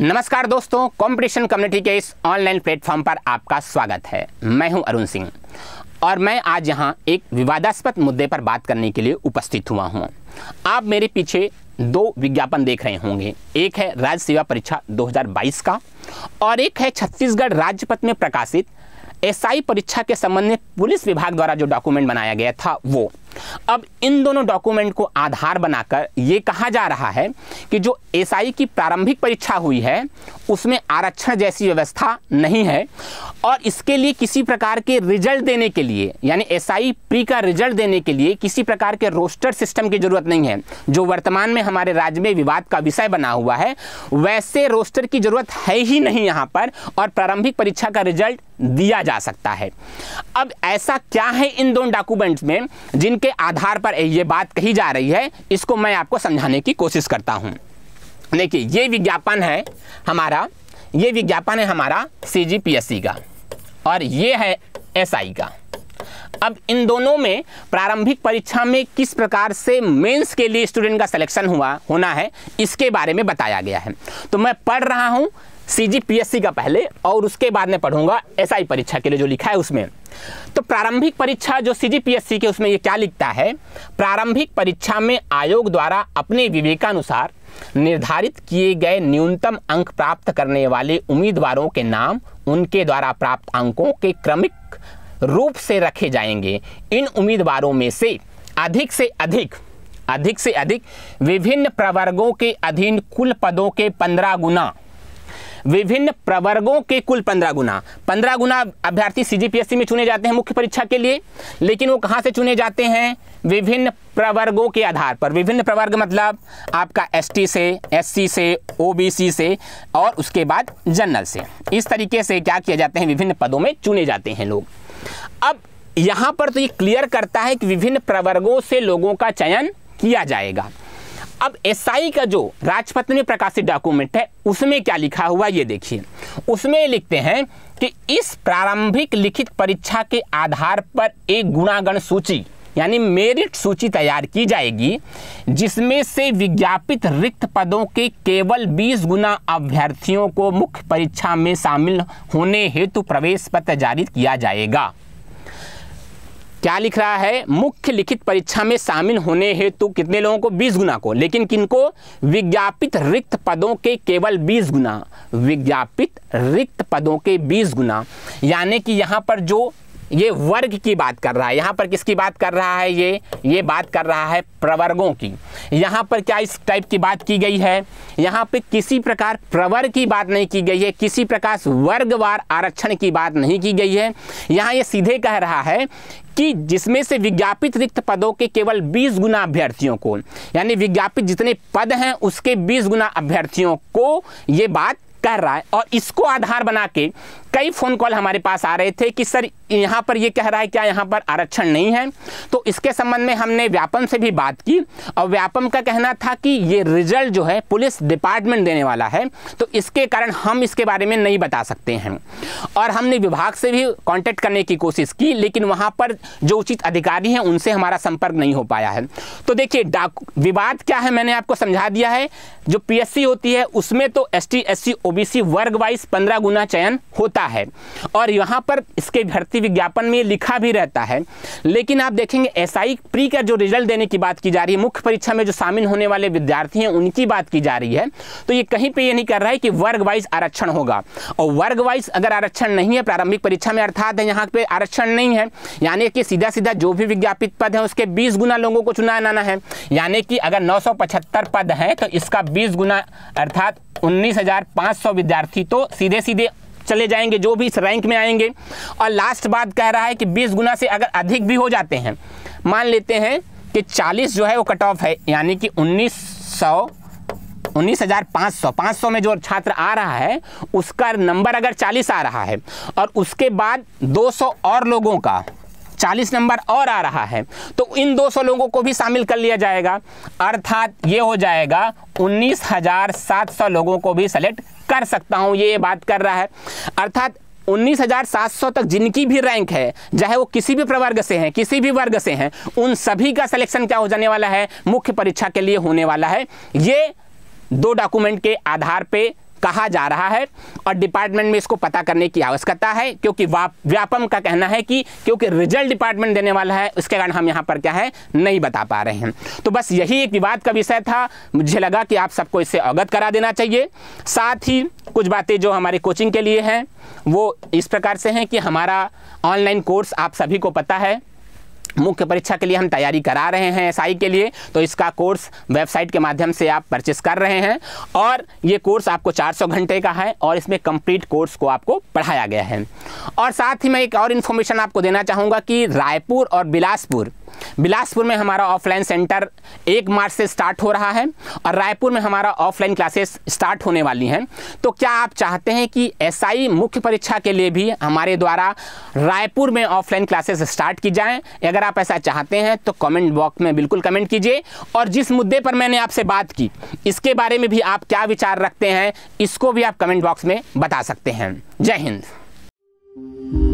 नमस्कार दोस्तों competition community के इस ऑनलाइन प्लेटफॉर्म पर आपका स्वागत है मैं हूं अरुण सिंह और मैं आज यहां एक विवादास्पद मुद्दे पर बात करने के लिए उपस्थित हुआ हूं आप मेरे पीछे दो विज्ञापन देख रहे होंगे एक है राज्य सेवा परीक्षा 2022 का और एक है छत्तीसगढ़ राज्य पथ में प्रकाशित एसआई परीक्षा के संबंध में पुलिस विभाग द्वारा जो डॉक्यूमेंट बनाया गया था वो अब इन दोनों डॉक्यूमेंट को आधार बनाकर ये कहा जा रहा है कि जो एसआई की प्रारंभिक परीक्षा हुई है उसमें आरक्षण जैसी व्यवस्था नहीं है और इसके लिए किसी प्रकार के रिजल्ट देने के लिए यानी एसआई प्री का रिजल्ट देने के लिए किसी प्रकार के रोस्टर सिस्टम की ज़रूरत नहीं है जो वर्तमान में हमारे राज्य में विवाद का विषय बना हुआ है वैसे रोस्टर की ज़रूरत है ही नहीं यहाँ पर और प्रारंभिक परीक्षा का रिजल्ट दिया जा सकता है अब ऐसा क्या है इन दोनों डॉक्यूमेंट्स में जिनके आधार पर ये बात कही जा रही है इसको मैं आपको समझाने की कोशिश करता हूँ देखिए ये विज्ञापन है हमारा ये विज्ञापन है हमारा सी का और ये है एस का अब इन दोनों में प्रारंभिक परीक्षा में किस प्रकार से मेंस के लिए स्टूडेंट का सिलेक्शन हुआ होना है इसके बारे में बताया गया है तो मैं पढ़ रहा हूं सीजीपीएससी का पहले और उसके बाद में पढ़ूंगा एसआई परीक्षा के लिए जो लिखा है उसमें तो प्रारंभिक परीक्षा जो सीजीपीएससी के उसमें ये क्या लिखता है प्रारंभिक परीक्षा में आयोग द्वारा अपने विवेकानुसार निर्धारित किए गए न्यूनतम अंक प्राप्त करने वाले उम्मीदवारों के नाम उनके द्वारा प्राप्त अंकों के क्रमिक रूप से रखे जाएंगे इन उम्मीदवारों में से अधिक से अधिक अधिक से अधिक विभिन्न प्रवर्गों के अधीन कुल पदों के पंद्रह गुना विभिन्न प्रवर्गों के कुल पंद्रह गुना पंद्रह गुना अभ्यर्थी सीजीपीएससी में चुने जाते हैं मुख्य परीक्षा के लिए लेकिन वो कहाँ से चुने जाते हैं विभिन्न प्रवर्गों के आधार पर विभिन्न प्रवर्ग मतलब आपका एसटी से एससी से ओबीसी से और उसके बाद जनरल से इस तरीके से क्या किया जाते हैं विभिन्न पदों में चुने जाते हैं लोग अब यहाँ पर तो ये क्लियर करता है कि विभिन्न प्रवर्गों से लोगों का चयन किया जाएगा अब एसआई का जो राजपत्र में प्रकाशित डॉक्यूमेंट है उसमें क्या लिखा हुआ ये देखिए उसमें लिखते हैं कि इस प्रारंभिक लिखित परीक्षा के आधार पर एक गुणागण सूची यानी मेरिट सूची तैयार की जाएगी जिसमें से विज्ञापित रिक्त पदों के केवल 20 गुना अभ्यर्थियों को मुख्य परीक्षा में शामिल होने हेतु प्रवेश पत्र जारी किया जाएगा क्या लिख रहा है मुख्य लिखित परीक्षा में शामिल होने हेतु कितने लोगों को 20 गुना को लेकिन किनको विज्ञापित रिक्त पदों के केवल 20 गुना विज्ञापित रिक्त पदों के 20 गुना यानी कि यहाँ पर जो ये वर्ग की बात कर रहा है यहाँ पर किसकी बात कर रहा है ये ये बात कर रहा है प्रवर्गों की यहाँ पर क्या इस टाइप की बात की गई है यहाँ पे किसी प्रकार प्रवर्ग की बात नहीं की गई है किसी प्रकार वर्गवार आरक्षण की बात नहीं की गई है यहाँ ये सीधे कह रहा है कि जिसमें से विज्ञापित रिक्त पदों के केवल 20 गुना अभ्यर्थियों को यानी विज्ञापित जितने पद हैं उसके 20 गुना अभ्यर्थियों को ये बात कर रहा है और इसको आधार बना के कई फ़ोन कॉल हमारे पास आ रहे थे कि सर यहाँ पर ये कह रहा है क्या यहाँ पर आरक्षण नहीं है तो इसके संबंध में हमने व्यापम से भी बात की और व्यापम का कहना था कि ये रिजल्ट जो है पुलिस डिपार्टमेंट देने वाला है तो इसके कारण हम इसके बारे में नहीं बता सकते हैं और हमने विभाग से भी कॉन्टेक्ट करने की कोशिश की लेकिन वहाँ पर जो उचित अधिकारी हैं उनसे हमारा संपर्क नहीं हो पाया है तो देखिए विवाद क्या है मैंने आपको समझा दिया है जो पी होती है उसमें तो एस टी वर्ग वाइज पंद्रह गुना चयन होता है और यहाँ पर इसके भर्ती विज्ञापन में लिखा भी रहता है लेकिन आप देखेंगे एस प्री का जो रिजल्ट देने की बात की जा रही है मुख्य परीक्षा में जो शामिल होने वाले विद्यार्थी हैं उनकी बात की जा रही है तो ये कहीं पर यह नहीं कर रहा है कि वर्ग वाइज आरक्षण होगा और वर्ग वाइज अगर आरक्षण नहीं है प्रारंभिक परीक्षा में अर्थात यहाँ पर आरक्षण नहीं है यानी कि सीधा सीधा जो भी विज्ञापित पद है उसके बीस गुना लोगों को चुना आना है यानी कि अगर नौ पद है तो इसका बीस गुना अर्थात 19,500 विद्यार्थी तो सीधे सीधे चले जाएंगे जो भी इस रैंक में आएंगे और लास्ट बात कह रहा है कि बीस गुना से अगर अधिक भी हो जाते हैं मान लेते हैं कि चालीस जो है वो कट ऑफ है यानी कि उन्नीस सौ उन्नीस हज़ार पाँच सौ पाँच सौ में जो छात्र आ रहा है उसका नंबर अगर चालीस आ रहा है और उसके बाद दो सौ और लोगों का चालीस नंबर और आ रहा है तो इन दो सौ लोगों को भी शामिल कर लिया जाएगा अर्थात ये हो जाएगा उन्नीस हज़ार सात सौ लोगों को भी सेलेक्ट कर सकता हूँ ये बात कर रहा है अर्थात 19,700 तक जिनकी भी रैंक है चाहे वो किसी भी प्रवर्ग से हैं किसी भी वर्ग से हैं उन सभी का सिलेक्शन क्या हो जाने वाला है मुख्य परीक्षा के लिए होने वाला है ये दो डॉक्यूमेंट के आधार पे कहा जा रहा है और डिपार्टमेंट में इसको पता करने की आवश्यकता है क्योंकि व्यापम का कहना है कि क्योंकि रिजल्ट डिपार्टमेंट देने वाला है उसके कारण हम यहाँ पर क्या है नहीं बता पा रहे हैं तो बस यही एक विवाद का विषय था मुझे लगा कि आप सबको इससे अवगत करा देना चाहिए साथ ही कुछ बातें जो हमारे कोचिंग के लिए हैं वो इस प्रकार से हैं कि हमारा ऑनलाइन कोर्स आप सभी को पता है मुख्य परीक्षा के लिए हम तैयारी करा रहे हैं एसआई के लिए तो इसका कोर्स वेबसाइट के माध्यम से आप परचेस कर रहे हैं और ये कोर्स आपको 400 घंटे का है और इसमें कंप्लीट कोर्स को आपको पढ़ाया गया है और साथ ही मैं एक और इन्फॉर्मेशन आपको देना चाहूँगा कि रायपुर और बिलासपुर बिलासपुर में हमारा ऑफलाइन सेंटर एक मार्च से स्टार्ट हो रहा है और रायपुर में हमारा ऑफलाइन क्लासेस स्टार्ट होने वाली हैं तो क्या आप चाहते हैं कि एसआई मुख्य परीक्षा के लिए भी हमारे द्वारा रायपुर में ऑफलाइन क्लासेस स्टार्ट की जाएं अगर आप ऐसा चाहते हैं तो कमेंट बॉक्स में बिल्कुल कमेंट कीजिए और जिस मुद्दे पर मैंने आपसे बात की इसके बारे में भी आप क्या विचार रखते हैं इसको भी आप कमेंट बॉक्स में बता सकते हैं जय हिंद